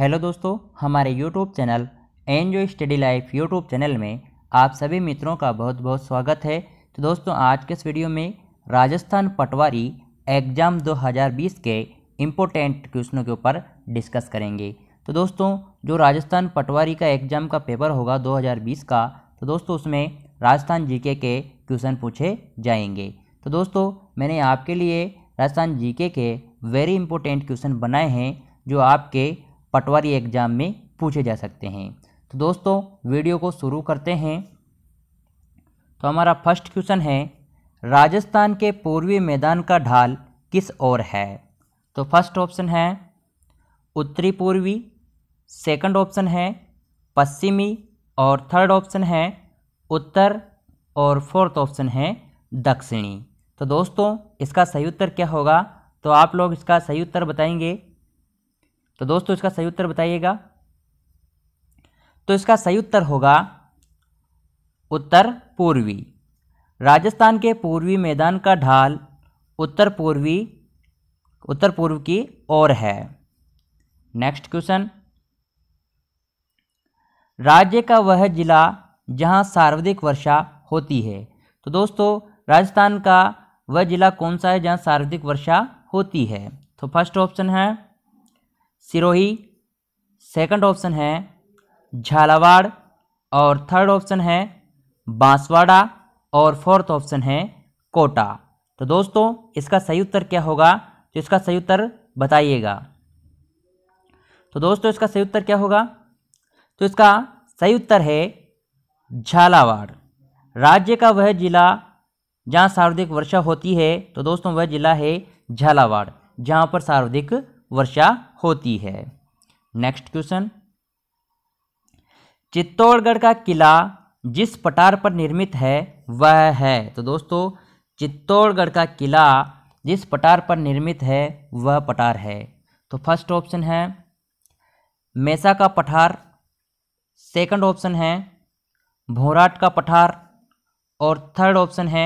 hello दोस्तों हमारे YouTube channel एन जो स्टडी लाइफ यूट्यूब चैनल में आप सभी मित्रों का बहुत बहुत स्वागत है तो दोस्तों आज के इस वीडियो में राजस्थान पटवारी एग्ज़ाम 2020 के इम्पोर्टेंट क्वेश्चनों के ऊपर डिस्कस करेंगे तो दोस्तों जो राजस्थान पटवारी का एग्ज़ाम का पेपर होगा 2020 का तो दोस्तों उसमें राजस्थान जी के क्वेश्चन पूछे जाएंगे तो दोस्तों मैंने आपके लिए राजस्थान जी के वेरी इंपॉर्टेंट क्वेश्चन बनाए हैं जो आपके पटवारी एग्जाम में पूछे जा सकते हैं तो दोस्तों वीडियो को शुरू करते हैं तो हमारा फर्स्ट क्वेश्चन है राजस्थान के पूर्वी मैदान का ढाल किस ओर है तो फर्स्ट ऑप्शन है उत्तरी पूर्वी सेकंड ऑप्शन है पश्चिमी और थर्ड ऑप्शन है उत्तर और फोर्थ ऑप्शन है दक्षिणी तो दोस्तों इसका सही उत्तर क्या होगा तो आप लोग इसका सही उत्तर बताएंगे तो दोस्तों इसका सही उत्तर बताइएगा तो इसका सही उत्तर होगा उत्तर पूर्वी राजस्थान के पूर्वी मैदान का ढाल उत्तर पूर्वी उत्तर पूर्व की ओर है नेक्स्ट क्वेश्चन राज्य का वह जिला जहां सर्वाधिक वर्षा होती है तो दोस्तों राजस्थान का वह जिला कौन सा है जहां सर्वाधिक वर्षा होती है तो फर्स्ट ऑप्शन है सिरोही सेकंड ऑप्शन है झालावाड़ और थर्ड ऑप्शन है बांसवाड़ा और फोर्थ ऑप्शन है कोटा तो दोस्तों इसका सही उत्तर क्या होगा तो इसका सही उत्तर बताइएगा तो दोस्तों इसका सही उत्तर क्या होगा तो इसका सही उत्तर है झालावाड़ राज्य का वह जिला जहाँ सर्वाधिक वर्षा होती है तो दोस्तों वह जिला है झालावाड़ जहाँ पर सर्वाधिक वर्षा होती है नेक्स्ट क्वेश्चन चित्तौड़गढ़ का किला जिस पठार पर निर्मित है वह है तो दोस्तों चित्तौड़गढ़ का किला जिस पठार पर निर्मित है वह पठार है तो फर्स्ट ऑप्शन है मेसा का पठार सेकंड ऑप्शन है भोराट का पठार और थर्ड ऑप्शन है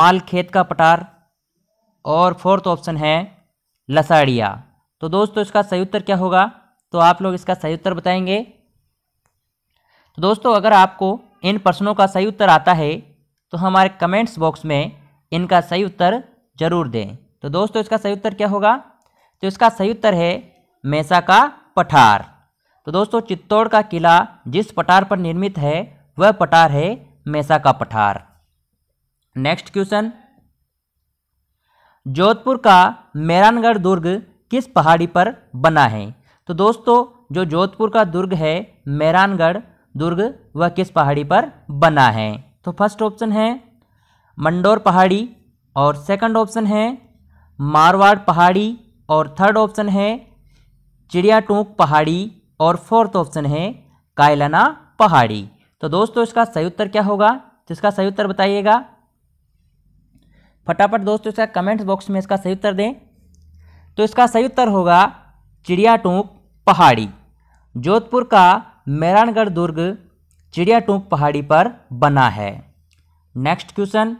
मालखेत का पठार और फोर्थ ऑप्शन है लसाड़िया तो दोस्तों इसका सही उत्तर क्या होगा तो आप लोग इसका सही उत्तर बताएंगे तो दोस्तों अगर आपको इन प्रश्नों का सही उत्तर आता है तो हमारे कमेंट्स बॉक्स में इनका सही उत्तर जरूर दें तो दोस्तों इसका सही उत्तर क्या होगा तो इसका सही उत्तर है मैसा का पठार तो दोस्तों चित्तौड़ का किला जिस पठार पर निर्मित है वह पठार है मैसा का पठार नेक्स्ट क्वेश्चन जोधपुर का मेरानगढ़ दुर्ग किस पहाड़ी पर बना है तो दोस्तों जो जोधपुर का दुर्ग है मेरानगढ़ दुर्ग वह किस पहाड़ी पर बना है तो फर्स्ट ऑप्शन है मंडोर पहाड़ी और सेकंड ऑप्शन है मारवाड़ पहाड़ी और थर्ड ऑप्शन है चिड़िया टोंक पहाड़ी और फोर्थ ऑप्शन है कायलाना पहाड़ी तो दोस्तों इसका सही उत्तर क्या होगा तो इसका सही उत्तर बताइएगा फटाफट दोस्तों इसका कमेंट बॉक्स में इसका सही उत्तर दें तो इसका सही उत्तर होगा चिड़ियाटूक पहाड़ी जोधपुर का मेरानगढ़ दुर्ग टोंक पहाड़ी पर बना है नेक्स्ट क्वेश्चन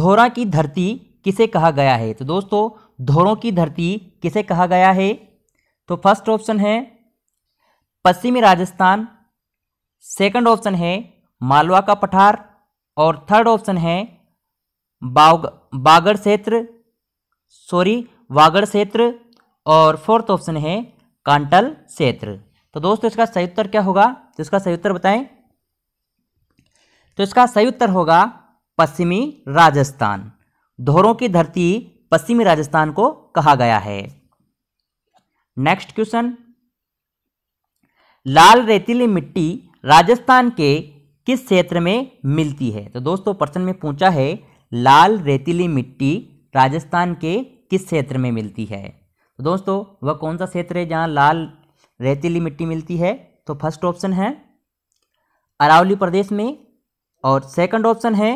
धोरा की धरती किसे कहा गया है तो दोस्तों धोरों की धरती किसे कहा गया है तो फर्स्ट ऑप्शन है पश्चिमी राजस्थान सेकंड ऑप्शन है मालवा का पठार और थर्ड ऑप्शन है बाग बागड़ क्षेत्र सॉरी वागड़ क्षेत्र और फोर्थ ऑप्शन है कांटल क्षेत्र तो दोस्तों इसका सही उत्तर क्या होगा तो इसका सही उत्तर बताएं तो इसका सही उत्तर होगा पश्चिमी राजस्थान धोरों की धरती पश्चिमी राजस्थान को कहा गया है नेक्स्ट क्वेश्चन लाल रेतीली मिट्टी राजस्थान के किस क्षेत्र में मिलती है तो दोस्तों प्रश्न में पूछा है लाल रेतीली मिट्टी राजस्थान के किस क्षेत्र में मिलती है तो दोस्तों वह कौन सा क्षेत्र है जहाँ लाल रेतीली मिट्टी मिलती है तो फर्स्ट ऑप्शन है अरावली प्रदेश में और सेकंड ऑप्शन है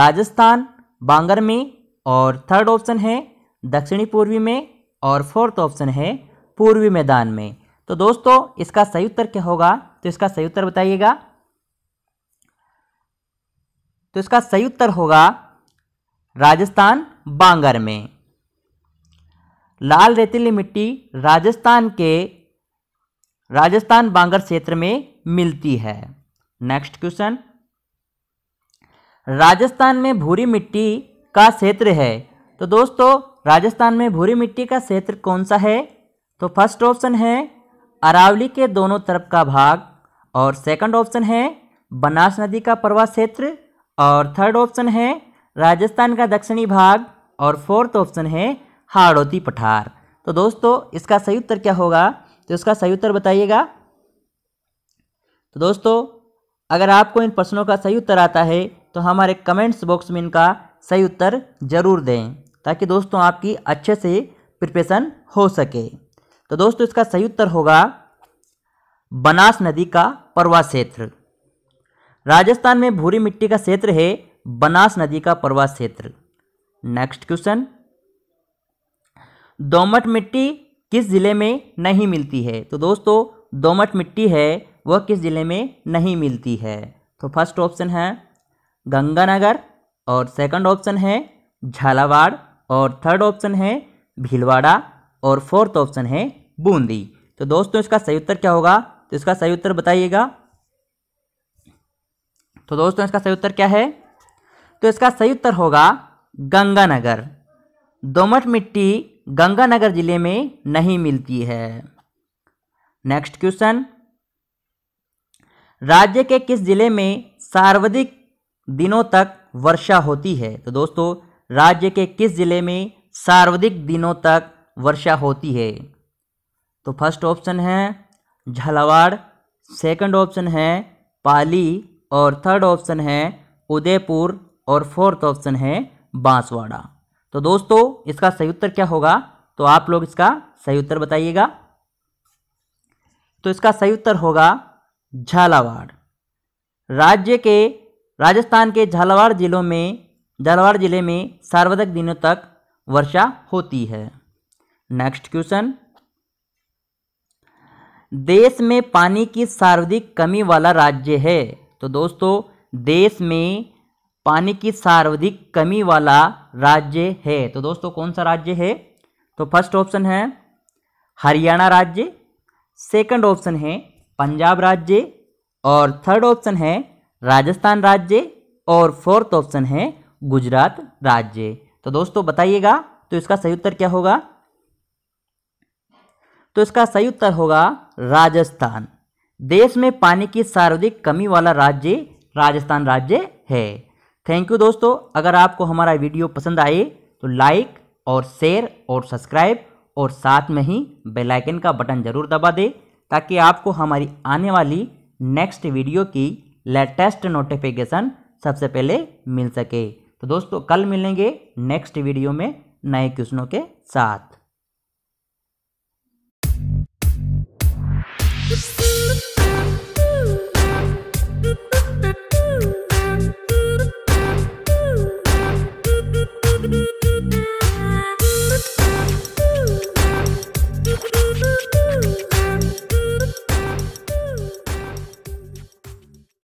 राजस्थान बांगर में और थर्ड ऑप्शन है दक्षिणी पूर्वी में और फोर्थ ऑप्शन है पूर्वी मैदान में तो दोस्तों इसका सही उत्तर क्या होगा तो इसका सही उत्तर बताइएगा तो इसका सही उत्तर होगा राजस्थान बांगर में लाल रेतीली मिट्टी राजस्थान के राजस्थान बांगर क्षेत्र में मिलती है नेक्स्ट क्वेश्चन राजस्थान में भूरी मिट्टी का क्षेत्र है तो दोस्तों राजस्थान में भूरी मिट्टी का क्षेत्र कौन सा है तो फर्स्ट ऑप्शन है अरावली के दोनों तरफ का भाग और सेकंड ऑप्शन है बनास नदी का प्रवाह क्षेत्र और थर्ड ऑप्शन है राजस्थान का दक्षिणी भाग और फोर्थ ऑप्शन है हाड़ोती पठार तो दोस्तों इसका सही उत्तर क्या होगा तो इसका सही उत्तर बताइएगा तो दोस्तों अगर आपको इन प्रश्नों का सही उत्तर आता है तो हमारे कमेंट्स बॉक्स में इनका सही उत्तर ज़रूर दें ताकि दोस्तों आपकी अच्छे से प्रिपरेशन हो सके तो दोस्तों इसका सही उत्तर होगा बनास नदी का परवा क्षेत्र राजस्थान में भूरी मिट्टी का क्षेत्र है बनास नदी का प्रवाह क्षेत्र नेक्स्ट क्वेश्चन दोमट मिट्टी किस जिले में नहीं मिलती है तो दोस्तों दोमट मिट्टी है वह किस जिले में नहीं मिलती है तो फर्स्ट ऑप्शन है गंगानगर और सेकंड ऑप्शन है झालावाड़ और थर्ड ऑप्शन है भीलवाड़ा और फोर्थ ऑप्शन है बूंदी तो दोस्तों इसका सही उत्तर क्या होगा तो इसका सही उत्तर बताइएगा तो दोस्तों इसका सही उत्तर क्या है तो इसका सही उत्तर होगा गंगानगर दोमट मिट्टी गंगानगर जिले में नहीं मिलती है नेक्स्ट क्वेश्चन राज्य के किस जिले में सर्वाधिक दिनों तक वर्षा होती है तो दोस्तों राज्य के किस जिले में सर्वाधिक दिनों तक वर्षा होती है तो फर्स्ट ऑप्शन है झालावाड़ सेकंड ऑप्शन है पाली और थर्ड ऑप्शन है उदयपुर और फोर्थ ऑप्शन है बांसवाड़ा तो दोस्तों इसका सही उत्तर क्या होगा तो आप लोग इसका सही उत्तर बताइएगा तो इसका सही उत्तर होगा झालावाड़ राज्य के राजस्थान के झालावाड़ जिलों में झालावाड़ जिले में सार्वजनिक दिनों तक वर्षा होती है नेक्स्ट क्वेश्चन देश में पानी की सर्वाधिक कमी वाला राज्य है तो दोस्तों देश में पानी की सर्वाधिक कमी वाला राज्य है तो दोस्तों कौन सा राज्य है तो फर्स्ट ऑप्शन है हरियाणा राज्य सेकंड ऑप्शन है पंजाब राज्य और थर्ड ऑप्शन है राजस्थान राज्य और फोर्थ ऑप्शन है गुजरात राज्य तो दोस्तों बताइएगा तो इसका सही उत्तर क्या होगा तो इसका सही उत्तर होगा राजस्थान देश में पानी की सर्वाधिक कमी वाला राज्य राजस्थान राज्य है थैंक यू दोस्तों अगर आपको हमारा वीडियो पसंद आए तो लाइक और शेयर और सब्सक्राइब और साथ में ही बेल आइकन का बटन जरूर दबा दें ताकि आपको हमारी आने वाली नेक्स्ट वीडियो की लेटेस्ट नोटिफिकेशन सबसे पहले मिल सके तो दोस्तों कल मिलेंगे नेक्स्ट वीडियो में नए क्वेश्चनों के साथ